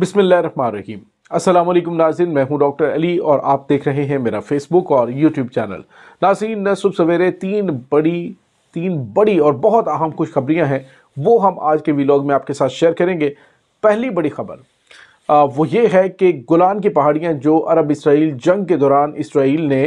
बिसमीम असल नाजिन मैं हूं डॉक्टर अली और आप देख रहे हैं मेरा फेसबुक और यूट्यूब चैनल नाजिन न सुबह सवेरे तीन बड़ी तीन बड़ी और बहुत अहम कुछ खबरियाँ हैं वो हम आज के वीलॉग में आपके साथ शेयर करेंगे पहली बड़ी खबर वो ये है कि गुलान की पहाड़ियाँ जो अरब इसराइल जंग के दौरान इसराइल ने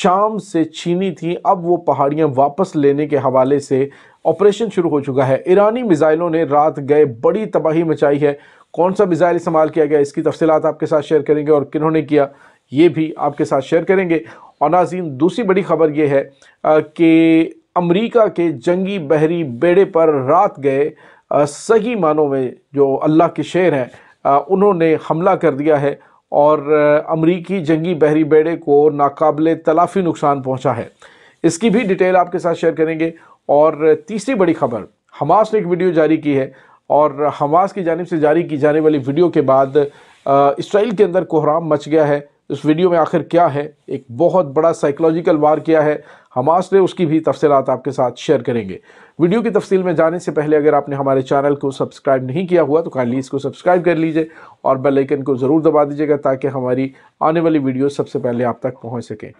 शाम से छीनी थी अब वो पहाड़ियाँ वापस लेने के हवाले से ऑपरेशन शुरू हो चुका है ईरानी मिज़ाइलों ने रात गए बड़ी तबाही मचाई है कौन सा मिज़ाइल इस्तेमाल किया गया इसकी तफसीत आपके साथ शेयर करेंगे और किन्होंने किया ये भी आपके साथ शेयर करेंगे और नाजीन दूसरी बड़ी खबर यह है कि अमरीका के जंगी बहरी बेड़े पर रात गए सही मानों में जो अल्लाह के शेर हैं उन्होंने हमला कर दिया है और अमरीकी जंगी बहरी बेड़े को नाकबले तलाफी नुकसान पहुँचा है इसकी भी डिटेल आपके साथ शेयर करेंगे और तीसरी बड़ी खबर हमास ने एक वीडियो जारी की है और हमास की जानब से जारी की जाने वाली वीडियो के बाद इसराइल के अंदर कोहराम मच गया है उस वीडियो में आखिर क्या है एक बहुत बड़ा साइकोलॉजिकल वार किया है हमास ने उसकी भी तफसीत आपके साथ शेयर करेंगे वीडियो की तफसील में जाने से पहले अगर आपने हमारे चैनल को सब्सक्राइब नहीं किया हुआ तो काइंडली इसको सब्सक्राइब कर लीजिए और बेल आइकन को ज़रूर दबा दीजिएगा ताकि हमारी आने वाली वीडियो सबसे पहले आप तक पहुंच सकें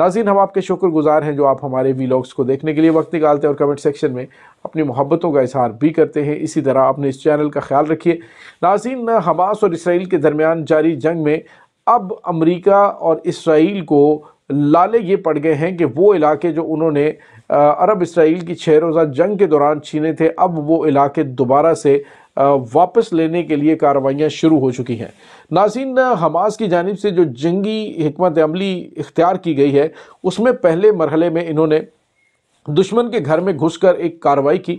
नाजीन हम आपके शुक्रगुजार हैं जो आप हमारे वीलॉग्स को देखने के लिए वक्त निकालते हैं और कमेंट सेक्शन में अपनी मोहब्बतों का इजहार भी करते हैं इसी तरह अपने इस चैनल का ख्याल रखिए नाजीन हमास और इसराइल के दरमियान जारी जंग में अब अमरीका और इसराइल को लाले ये पड़ गए हैं कि वो इलाके जो उन्होंने अरब इसराइल की छः रोज़ा जंग के दौरान छीने थे अब वो इलाके दोबारा से वापस लेने के लिए कार्रवाइयाँ शुरू हो चुकी हैं नाजीन हमास की जानब से जो जंगी हमत अमली इख्तियार की गई है उसमें पहले मरहले में इन्होंने दुश्मन के घर में घुसकर एक कार्रवाई की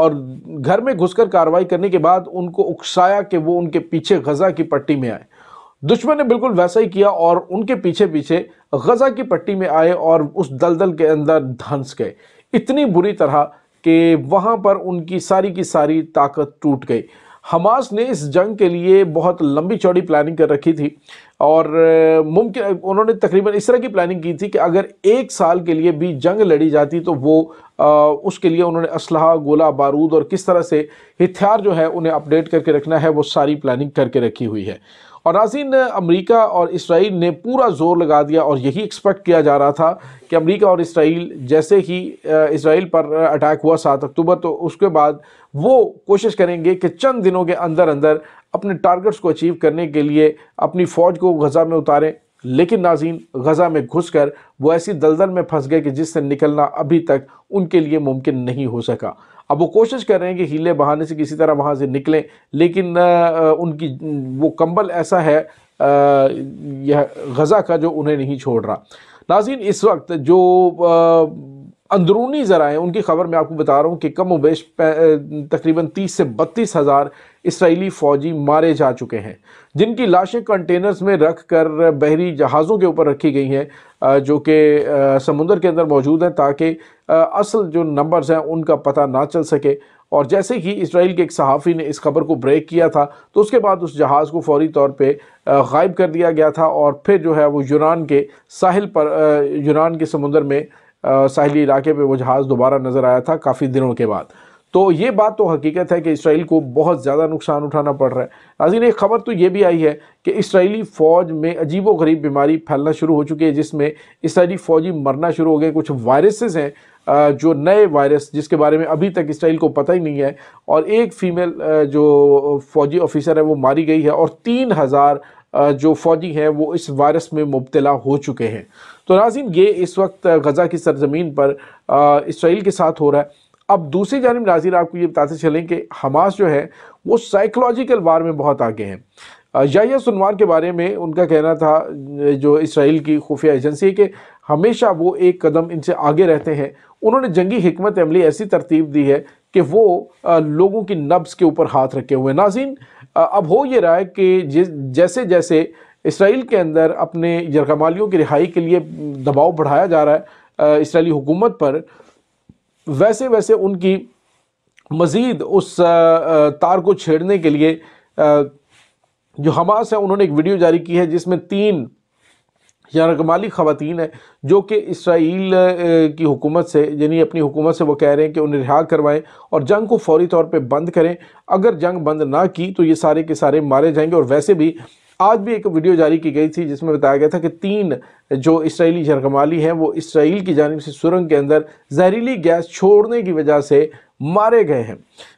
और घर में घुसकर कार्रवाई करने के बाद उनको उकसाया कि वो उनके पीछे गज़ा की पट्टी में आए दुश्मन ने बिल्कुल वैसा ही किया और उनके पीछे पीछे गज़ा की पट्टी में आए और उस दलदल के अंदर धंस गए इतनी बुरी तरह कि वहाँ पर उनकी सारी की सारी ताकत टूट गई हमास ने इस जंग के लिए बहुत लंबी चौड़ी प्लानिंग कर रखी थी और मुमकिन उन्होंने तकरीबन इस तरह की प्लानिंग की थी कि अगर एक साल के लिए भी जंग लड़ी जाती तो वो आ, उसके लिए उन्होंने इसलह गोला बारूद और किस तरह से हथियार जो है उन्हें अपडेट करके रखना है वो सारी प्लानिंग करके रखी हुई है और नाजीन अमेरिका और इसराइल ने पूरा जोर लगा दिया और यही एक्सपेक्ट किया जा रहा था कि अमेरिका और इसराइल जैसे ही इसराइल पर अटैक हुआ सात अक्टूबर तो उसके बाद वो कोशिश करेंगे कि चंद दिनों के अंदर अंदर अपने टारगेट्स को अचीव करने के लिए अपनी फ़ौज को गज़ा में उतारें लेकिन नाजीन गज़ा में घुस कर वो ऐसी दलदल में फंस गए कि जिससे निकलना अभी तक उनके लिए मुमकिन नहीं हो सका अब वो कोशिश कर रहे हैं कि हीले बहाने से किसी तरह वहाँ से निकलें लेकिन उनकी वो कंबल ऐसा है यह गज़ा का जो उन्हें नहीं छोड़ रहा नाजीन इस वक्त जो अंदरूनी ज़राए उनकी ख़बर मैं आपको बता रहा हूँ कि कम उबेश तकरीबन तीस से बत्तीस हज़ार इसराइली फ़ौजी मारे जा चुके हैं जिनकी लाशें कंटेनर्स में रख कर बहरी जहाज़ों के ऊपर रखी गई हैं जो कि समुंदर के अंदर मौजूद हैं ताकि असल जो नंबर्स हैं उनका पता ना चल सके और जैसे ही इसराइल के एक सहाफ़ी ने इस खबर को ब्रेक किया था तो उसके बाद उस जहाज़ को फौरी तौर पे गायब कर दिया गया था और फिर जो है वो यूनान के साहिल पर यूनान के समुंदर में साहली इलाके पे वो जहाज़ दोबारा नज़र आया था काफ़ी दिनों के बाद तो ये बात तो हकीकत है कि इसराइल को बहुत ज़्यादा नुकसान उठाना पड़ रहा है नाजीन एक ख़बर तो ये भी आई है कि इसराइली फ़ौज में अजीब व गरीब बीमारी फैलना शुरू हो चुकी है जिसमें इसराइली फ़ौजी मरना शुरू हो गए कुछ वायरसेस हैं जो नए वायरस जिसके बारे में अभी तक इसराइल को पता ही नहीं है और एक फ़ीमेल जो फ़ौजी ऑफिसर है वो मारी गई है और तीन हज़ार जो फ़ौजी हैं वो इस वायरस में मुबतला हो चुके हैं तो नाजिन ये इस वक्त गज़ा की सरजमीन पर इसराइल के साथ हो रहा है अब दूसरी जानब नाजिर आपको ये बताते चलें कि हमास जो है वो साइकोलॉजिकल वार में बहुत आगे हैं जाया सुनवार के बारे में उनका कहना था जो इसराइल की खुफिया एजेंसी है कि हमेशा वो एक कदम इनसे आगे रहते हैं उन्होंने जंगी हमत अमली ऐसी तरतीब दी है कि वो लोगों की नब्स के ऊपर हाथ रखे हुए नाजिन अब हो ये रहा है कि जैसे जैसे इसराइल के अंदर अपने यरगमालियों की रिहाई के लिए दबाव बढ़ाया जा रहा है इसराइली हुकूमत पर वैसे वैसे उनकी मज़ीद उस तार को छेड़ने के लिए जो हमास है उन्होंने एक वीडियो जारी की है जिसमें तीन यरगमाली खातन है जो कि इसराइल की हुकूमत से यानी अपनी हुकूमत से वो कह रहे हैं कि उन्हें रिहा करवाएं और जंग को फौरी तौर पे बंद करें अगर जंग बंद ना की तो ये सारे के सारे मारे जाएंगे और वैसे भी आज भी एक वीडियो जारी की गई थी जिसमें बताया गया था कि तीन जो इसराइली जरगमाली हैं वो इसराइल की जानब से सुरंग के अंदर जहरीली गैस छोड़ने की वजह से मारे गए हैं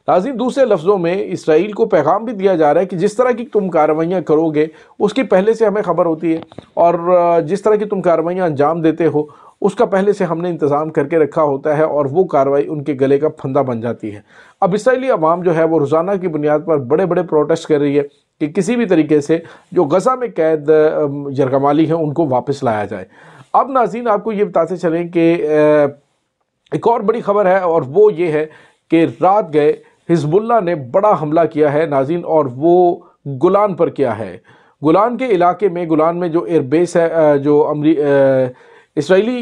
नाजिम दूसरे लफ्ज़ों में इसराइल को पैगाम भी दिया जा रहा है कि जिस तरह की तुम कार्रवाइयाँ करोगे उसकी पहले से हमें खबर होती है और जिस तरह की तुम कार्रवाइयाँ अंजाम देते हो उसका पहले से हमने इंतज़ाम करके रखा होता है और वो कार्रवाई उनके गले का फंदा बन जाती है अब इसराइली अवाम जो है वो रोज़ाना की बुनियाद पर बड़े बड़े प्रोटेस्ट कर रही है कि किसी भी तरीके से जो गज़ा में कैद यरगमाली हैं उनको वापस लाया जाए अब नाजीन आपको ये बताते चलें कि एक और बड़ी खबर है और वो ये है कि रात गए हिजबुल्ला ने बड़ा हमला किया है नाजीन और वो गुलान पर किया है गुलान के इलाके में गुलान में जो एयरबेस है जो अमरी इसराइली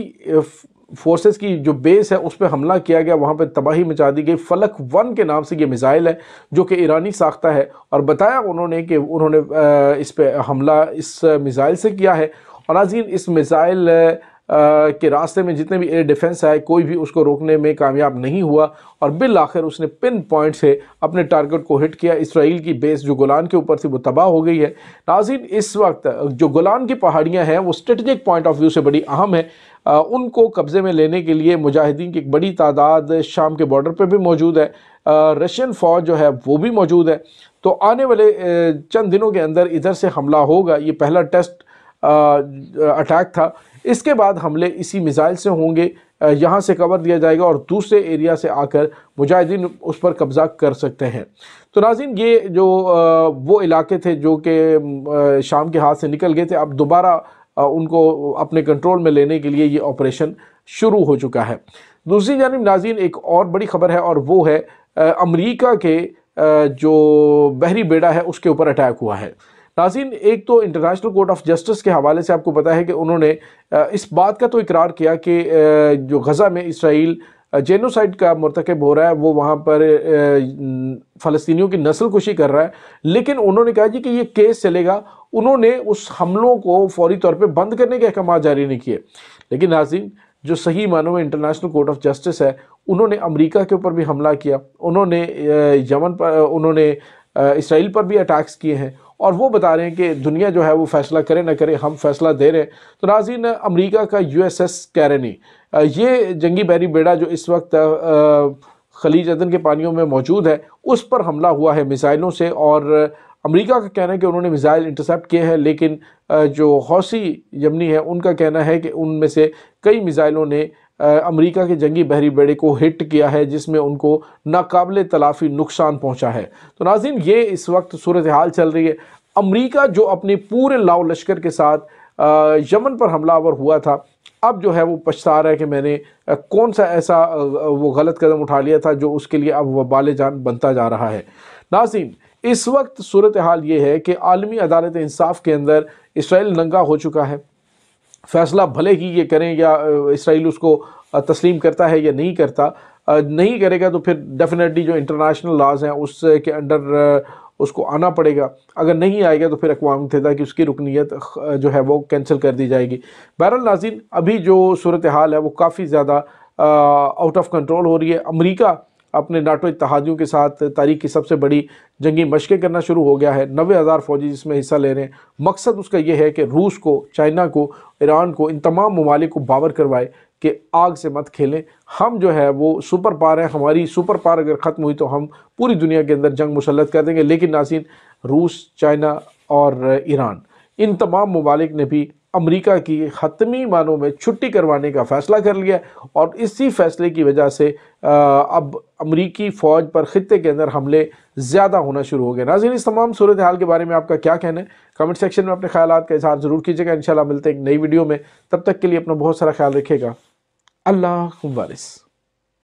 फोर्सेस की जो बेस है उस पर हमला किया गया वहाँ पर तबाही मचा दी गई फलक वन के नाम से ये मिसाइल है जो कि ईरानी साख्ता है और बताया उन्होंने कि उन्होंने इस पर हमला इस मिज़ाइल से किया है और नाजीन इस मिज़ाइल के रास्ते में जितने भी एयर डिफेंस आए कोई भी उसको रोकने में कामयाब नहीं हुआ और बिल आखिर उसने पिन पॉइंट से अपने टारगेट को हिट किया इसराइल की बेस जो गुलान के ऊपर थी वो तबाह हो गई है नाजिन इस वक्त जो गुलान की पहाड़ियाँ हैं वो स्ट्रेटजिक पॉइंट ऑफ व्यू से बड़ी अहम है आ, उनको कब्ज़े में लेने के लिए मुजाहिदीन की एक बड़ी तादाद शाम के बॉर्डर पर भी मौजूद है रशियन फ़ौज जो है वो भी मौजूद है तो आने वाले चंद दिनों के अंदर इधर से हमला होगा ये पहला टेस्ट अटैक था इसके बाद हमले इसी मिज़ाइल से होंगे यहाँ से कवर दिया जाएगा और दूसरे एरिया से आकर मुजाहिदीन उस पर कब्ज़ा कर सकते हैं तो नाजिन ये जो वो इलाके थे जो कि शाम के हाथ से निकल गए थे अब दोबारा उनको अपने कंट्रोल में लेने के लिए ये ऑपरेशन शुरू हो चुका है दूसरी जानब नाजीन एक और बड़ी खबर है और वो है अमरीका के जो बहरी बेड़ा है उसके ऊपर अटैक हुआ है नाजीन एक तो इंटरनेशनल कोर्ट ऑफ जस्टिस के हवाले से आपको पता है कि उन्होंने इस बात का तो इकरार किया कि जो गज़ा में इसराइल जेनोसाइड का मरतकब हो रहा है वो वहाँ पर फ़लस्तियों की नस्ल कुशी कर रहा है लेकिन उन्होंने कहा जी कि ये केस चलेगा उन्होंने उस हमलों को फौरी तौर पर बंद करने के अहकाम जारी नहीं किए लेकिन नाजिन जो सही मानों में इंटरनेशनल कोर्ट ऑफ जस्टिस है उन्होंने अमरीका के ऊपर भी हमला किया उन्होंने यमन पर उन्होंने इसराइल पर भी अटैक्स किए हैं और वो बता रहे हैं कि दुनिया जो है वो फैसला करे ना करे हम फैसला दे रहे हैं तो नाजीन अमरीका का यू एस एस कैरनी ये जंगी बैरी बेड़ा जो इस वक्त खलीज अदन के पानियों में मौजूद है उस पर हमला हुआ है मिसाइलों से और अमेरिका का कहना है कि उन्होंने मिसाइल इंटरसेप्ट किए हैं लेकिन जो हौसी यमनी है उनका कहना है कि उनमें से कई मिसाइलों ने अमेरिका के जंगी बहरी बेड़े को हिट किया है जिसमें उनको नाकबिल तलाफी नुकसान पहुंचा है तो नाजिन ये इस वक्त सूरत हाल चल रही है अमेरिका जो अपने पूरे लाओ लश्कर के साथ यमन पर हमलावर हुआ था अब जो है वो पछता रहा है कि मैंने कौन सा ऐसा वो गलत कदम उठा लिया था जो उसके लिए अब वबाल जान बनता जा रहा है नाजिन इस वक्त सूरत हाल ये है कि आलमी अदालत इंसाफ के अंदर इसराइल नंगा हो चुका है फैसला भले ही ये करें या इसराइल उसको तस्लीम करता है या नहीं करता नहीं करेगा तो फिर डेफिनेटली जो इंटरनेशनल लॉज हैं उसके अंडर उसको आना पड़ेगा अगर नहीं आएगा तो फिर अकवा मुतदा की उसकी रुकनीत जो है वो कैंसिल कर दी जाएगी बहरल नाजिन अभी जो सूरत हाल है वो काफ़ी ज़्यादा आउट ऑफ कंट्रोल हो रही है अमरीका अपने नाटो इतहादियों के साथ तारीख की सबसे बड़ी जंगी मशक़ें करना शुरू हो गया है नबे हज़ार फ़ौजी जिसमें हिस्सा ले रहे हैं मकसद उसका यह है कि रूस को चाइना को ईरान को इन तमाम ममालिक को बावर करवाए कि आग से मत खेलें हम जो है वो सुपर पार हैं हमारी सुपर पार अगर ख़त्म हुई तो हम पूरी दुनिया के अंदर जंग मुसलत कर देंगे लेकिन नासिन रूस चाइना और ईरान इन तमाम ममालिक ने भी अमेरिका की हतमी मानों में छुट्टी करवाने का फ़ैसला कर लिया और इसी फैसले की वजह से अब अमरीकी फ़ौज पर ख़त्े के अंदर हमले ज़्यादा होना शुरू हो गए नाजिन इस तमाम सूरत हाल के बारे में आपका क्या कहना है कमेंट सेक्शन में अपने ख्याल का इजहार ज़रूर कीजिएगा इन मिलते हैं एक नई वीडियो में तब तक के लिए अपना बहुत सारा ख्याल रखेगा अल्लाह वारिस